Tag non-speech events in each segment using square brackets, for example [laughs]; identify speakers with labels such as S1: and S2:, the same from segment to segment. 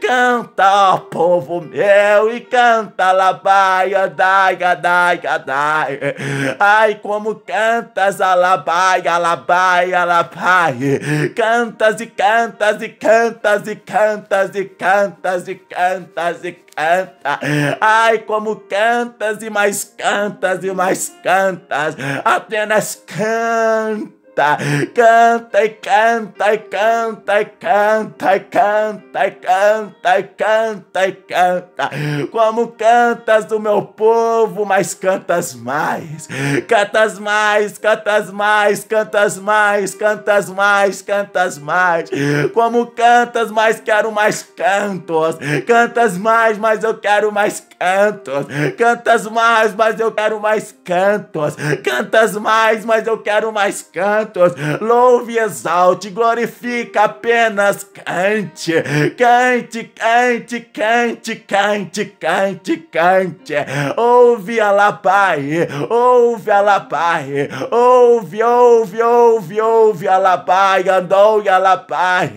S1: Canta, ó povo meu, e canta labaia, dai, dai, dai. Ai, como cantas a labaia, labaia, labaia. Cantas e cantas e cantas e cantas e cantas e cantas e canta. Ai, como cantas e mais cantas e mais cantas. Apenas canta canta, canta e canta e canta e canta e canta e canta e canta e canta. Como cantas do meu povo, mas cantas mais. Cantas mais, cantas mais, cantas mais, cantas mais, cantas mais. Como cantas, mais quero mais cantos. Cantas mais, mas eu quero mais cantos. Cantas mais, mas eu quero mais cantos. Cantas mais, mas eu quero mais cantos. 14. Louve, exalte, glorifica, apenas cante, cante, cante, cante, cante, cante, cante. Ouve, Alá ouve, Alá ouve, ouve, ouve, ouve, Alá andou, Alá Pai.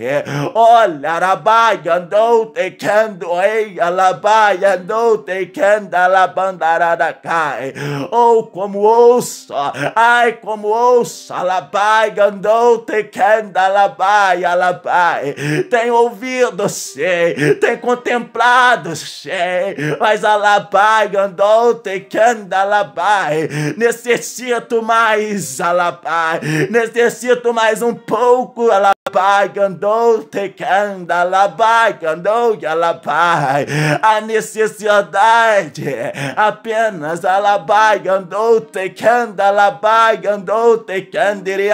S1: Olha, Arabai, andou, tecando, ei, Alá Pai, andou, tecando, alabandarada cai. Ou como ouço, ai, como ouço, Alá Pai, Gandoute Kendalabai, Alabai. Tem ouvido, sei, tem contemplado, sei, mas Alabai, Gandoute Kendalabai. Necessito mais, Alabai. Necessito mais um pouco, Alabai te A necessidade apenas te te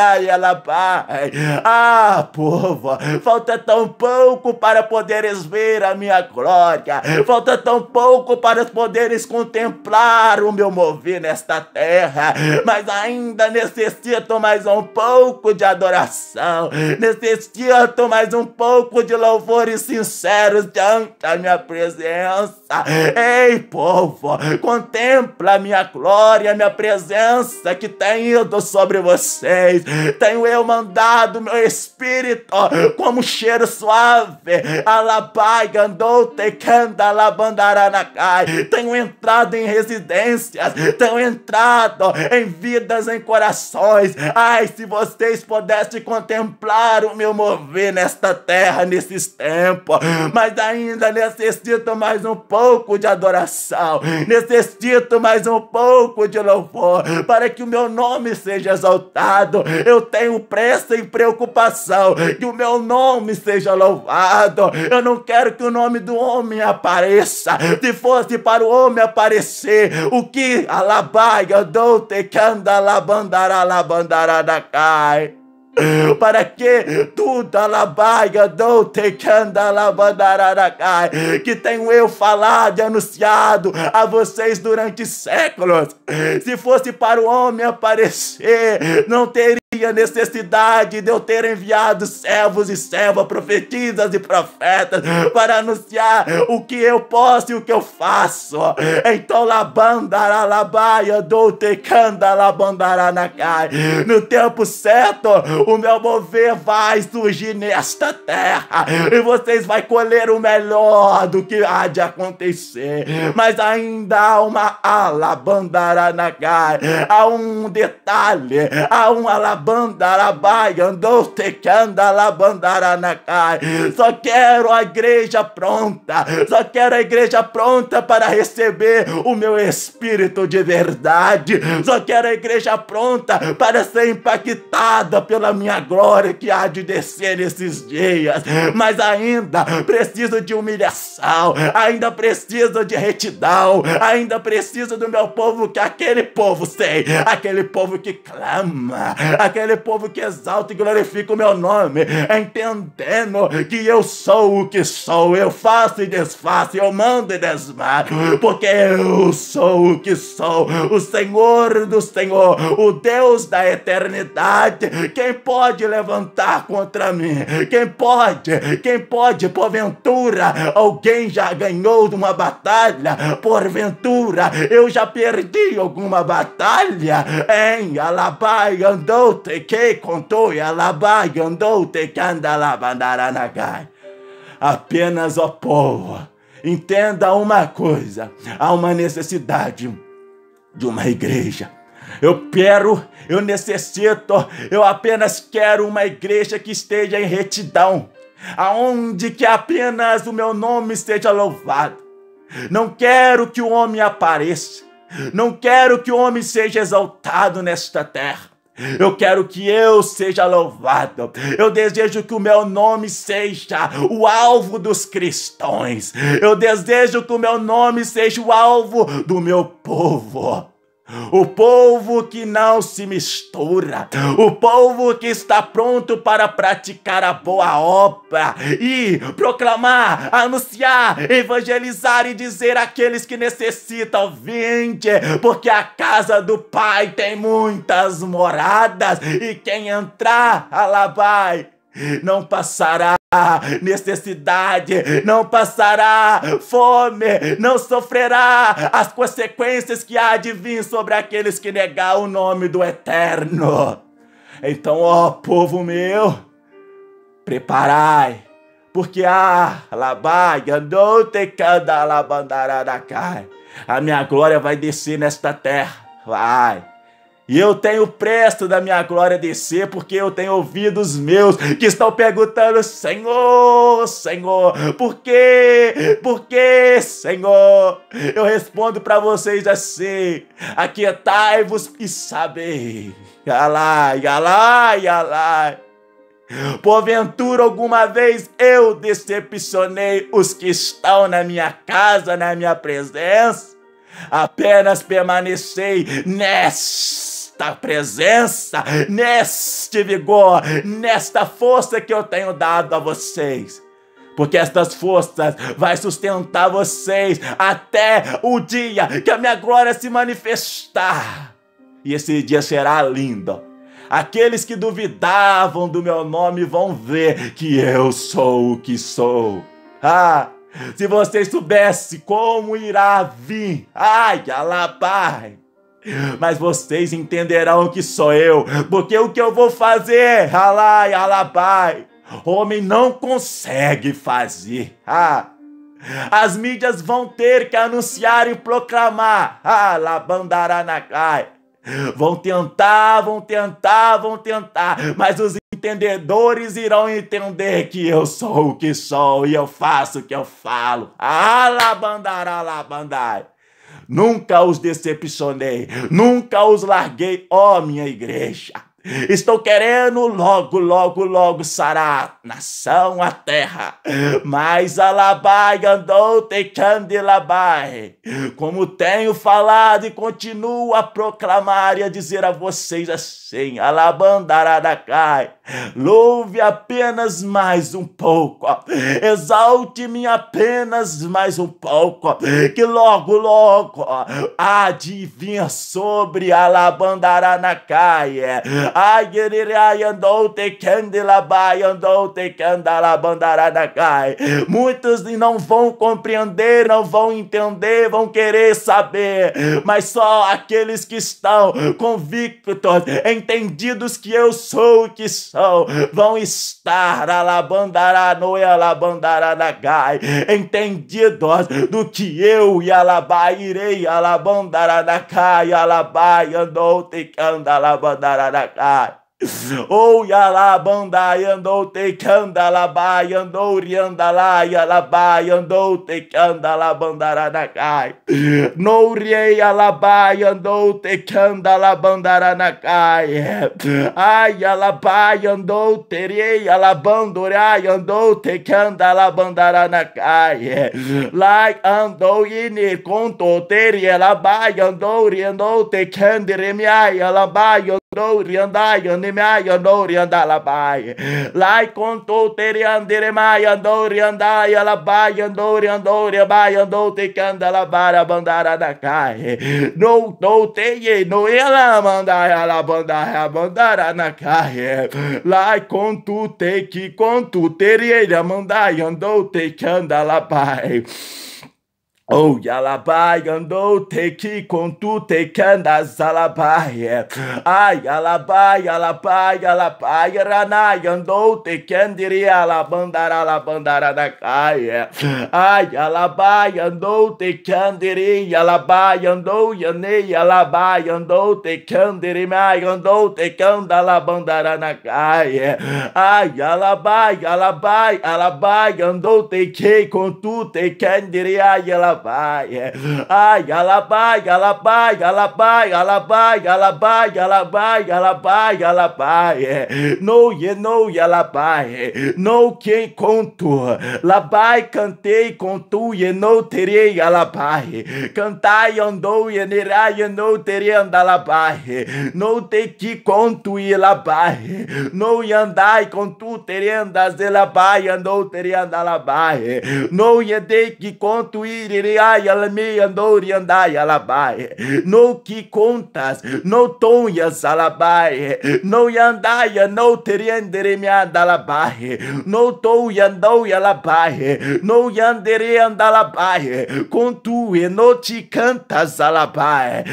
S1: Ah, povo, falta tão pouco para poderes ver a minha glória. Falta tão pouco para poderes contemplar o meu mover nesta terra. Mas ainda necessito mais um pouco de adoração. Necessito destinto mais um pouco de louvores sinceros diante da minha presença. Ei, povo, contempla minha glória, minha presença que tem ido sobre vocês. Tenho eu mandado meu espírito como cheiro suave. Alabai, gandou, tequenda, labandaranakai. Tenho entrado em residências, tenho entrado em vidas, em corações. Ai, se vocês pudessem contemplar o meu me mover nesta terra nesses tempos, mas ainda necessito mais um pouco de adoração, necessito mais um pouco de louvor, para que o meu nome seja exaltado. Eu tenho pressa e preocupação que o meu nome seja louvado. Eu não quero que o nome do homem apareça. Se fosse para o homem aparecer, o que alabaia, doute, cai. [laughs] para que tu, Dalabaia, dou te que tenho eu falado e anunciado a vocês durante séculos. Se fosse para o homem aparecer, não teria a necessidade de eu ter enviado servos e servas, profetizas e profetas para anunciar o que eu posso e o que eu faço. Então, labandará labaia do labandará nakai. No tempo certo, o meu mover vai surgir nesta terra e vocês vão colher o melhor do que há de acontecer. Mas ainda há uma alabandara nakai, há um detalhe, há um alabandara bandarabai, andou bandarabai. Só quero a igreja pronta, só quero a igreja pronta para receber o meu espírito de verdade. Só quero a igreja pronta para ser impactada pela minha glória que há de descer nesses dias. Mas ainda preciso de humilhação, ainda preciso de retidão, ainda preciso do meu povo que aquele povo sei, aquele povo que clama, aquele aquele povo que exalta e glorifica o meu nome, entendendo que eu sou o que sou, eu faço e desfaço, eu mando e desmato, porque eu sou o que sou, o Senhor do Senhor, o Deus da eternidade. Quem pode levantar contra mim? Quem pode? Quem pode, porventura, alguém já ganhou de uma batalha? Porventura, eu já perdi alguma batalha? Em Alabai andou te que contou e alabai, andou te que Apenas, ó povo, entenda uma coisa: há uma necessidade de uma igreja. Eu quero, eu necessito, eu apenas quero uma igreja que esteja em retidão, aonde que apenas o meu nome seja louvado. Não quero que o homem apareça, não quero que o homem seja exaltado nesta terra. Eu quero que eu seja louvado. Eu desejo que o meu nome seja o alvo dos cristãos. Eu desejo que o meu nome seja o alvo do meu povo. O povo que não se mistura, o povo que está pronto para praticar a boa obra e proclamar, anunciar, evangelizar e dizer àqueles que necessitam: vinde, porque a casa do Pai tem muitas moradas e quem entrar, alabai, não passará necessidade, não passará fome, não sofrerá as consequências que há de vir sobre aqueles que negar o nome do Eterno. Então, ó povo meu, preparai, porque a a minha glória vai descer nesta terra, vai e eu tenho presto da minha glória descer, porque eu tenho ouvidos meus que estão perguntando: Senhor, Senhor, por quê? Por quê, Senhor? Eu respondo para vocês assim: Aquietai-vos e sabei. Alai, alai, alai. Porventura alguma vez eu decepcionei os que estão na minha casa, na minha presença? Apenas permanecei nessa nesta presença, neste vigor, nesta força que eu tenho dado a vocês porque estas forças vai sustentar vocês até o dia que a minha glória se manifestar. E esse dia será lindo. Aqueles que duvidavam do meu nome vão ver que eu sou o que sou. Ah, se vocês soubessem como irá vir. Ai, alabai. Mas vocês entenderão que sou eu, porque o que eu vou fazer, alai, alabai, homem não consegue fazer. Ah, as mídias vão ter que anunciar e proclamar, ah, labandaranakai. Vão tentar, vão tentar, vão tentar, mas os entendedores irão entender que eu sou o que sou e eu faço o que eu falo. Alabandaralabandai. Ah, Nunca os decepcionei, nunca os larguei, ó minha igreja. Estou querendo logo, logo, logo sarar nação a terra. Mas alabai andou te candilabai. Como tenho falado e continuo a proclamar e a dizer a vocês assim: cai. Louve apenas mais um pouco, exalte-me apenas mais um pouco, que logo, logo há de vir sobre Alabandaranacaia. Aguerirai andou te andou te Muitos não vão compreender, não vão entender, vão querer saber, mas só aqueles que estão convictos, entendidos que eu sou o que sou vão estar alabandaranoia, alabandaranagai, entendidos do que eu e alabai irei alabandaranakai, alabai andou te que anda alabandaranakai. [laughs] Ou yalabanda yandou tekanda labá yandou riandalá yalabá yandou tekanda labandaranakai. Nouriei alabá bandara na cai Ai alabá yandou terei alabandorá bandara na cai Lai andou ine conto teri alabá andou riandou tekandere miai alabá do riandai andemai andou riandalabai lai contou terianderemai andou riandai alabai andou riandou riabai andou te candalabara bandara da cai no tou teie no ela mandai alabandai abandara na cai lai contou te que contou teria mandai andou te que la candalabai Oh, alabai, andou, te teki, contu, tekandas, alabai, eh. ai, alabai, alabai, alabai, ranai, andou, te tekandiri, alabandara, alabandara, caia eh. ai, alabai, andou, te tekandiri, alabai, andou, yanei, alabai, andou, tekandiri, mai, andou, te tekanda, alabandara, caia eh. ai, alabai, alabai, alabai, andou, te que tekandiri, ai, alabai, alabai, é. Ai, alabai, alabai, alabai, alabai, alabai, alabai, alabai, alabai, é. No, ye, no, alabai, não é. No, quem conto, labai, cantei, contu, ye, no, terei, alabai, cantai, andou, ye, nerai, ye, no, terei, andalabai, é. no, te que conto, e labai, no, ye, andai, contu, terei, andas, labai andou, terei, andalabai, no, ye, dei, que conto, ir Iriai, Alami, Andori, Andai, Alabai. No que contas, no tonhas, Alabai. No Yandaia, no Teriendere, Miandalabai. No Tou, Yandou, Alabai. No Yandere, Andalabai. Com tu e no te cantas, Alabai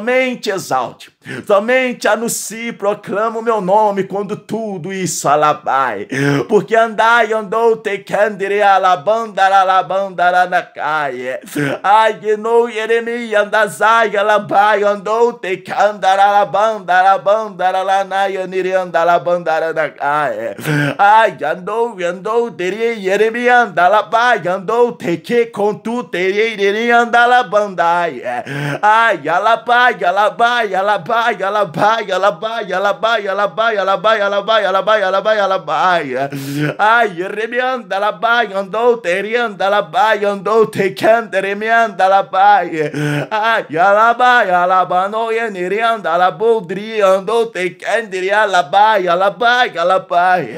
S1: somente exalte, somente anuncie, proclama o meu nome quando tudo isso alabai. Porque andai, andou, te candere, alabanda, alabanda, alanacaie. Ai, no Yeremi, andazai, alabai, andou, te candara, alabanda, alabanda, alanaya, niranda, alabanda, alanacaie. Ai, andou, andou, teri, Yeremi, andalabai, andou, te que com tu, teri, andalabandai. Ai, alabai, la la la la la alabai, alabai, alabai, alabai, alabai, alabai, alabai, alabai, alabai, alabai, alabai, alabai. Ai, remianda alabai, andou te rianda alabai, andou te canta, remianda alabai. Ai, alabai, alabano e nirianda alabudri, andou te candiri alabai, alabai, alabai.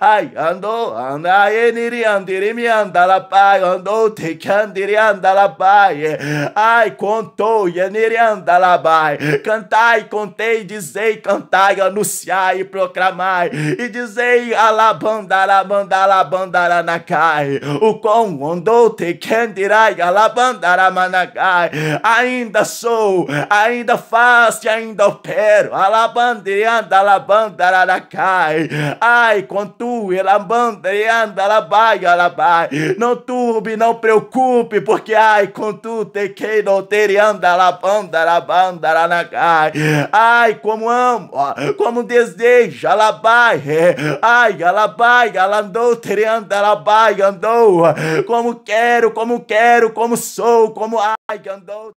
S1: Ai, andou, anda e nirianda, remianda alabai, andou te candiri anda alabai. Ai, contou e nirianda alabai. Abai. Cantai, contei, dizei, cantai, anunciai proclamai. E dizei, alabandara, mandara, bandara, nakai. O quão andou te kendirai, alabandara, managai Ainda sou, ainda faço, ainda opero. Alabandeanda, alabandara, nakai. Ai, contu, elabandeanda, alabai, alabai. Não turbe, não preocupe, porque ai, contu, te quei, não terianda, Alabandaranagai. Ai, como amo, como desejo, alabai. É. Ai, alabai, alandou, tereandarabai, andou. Como quero, como quero, como sou, como ai, andou.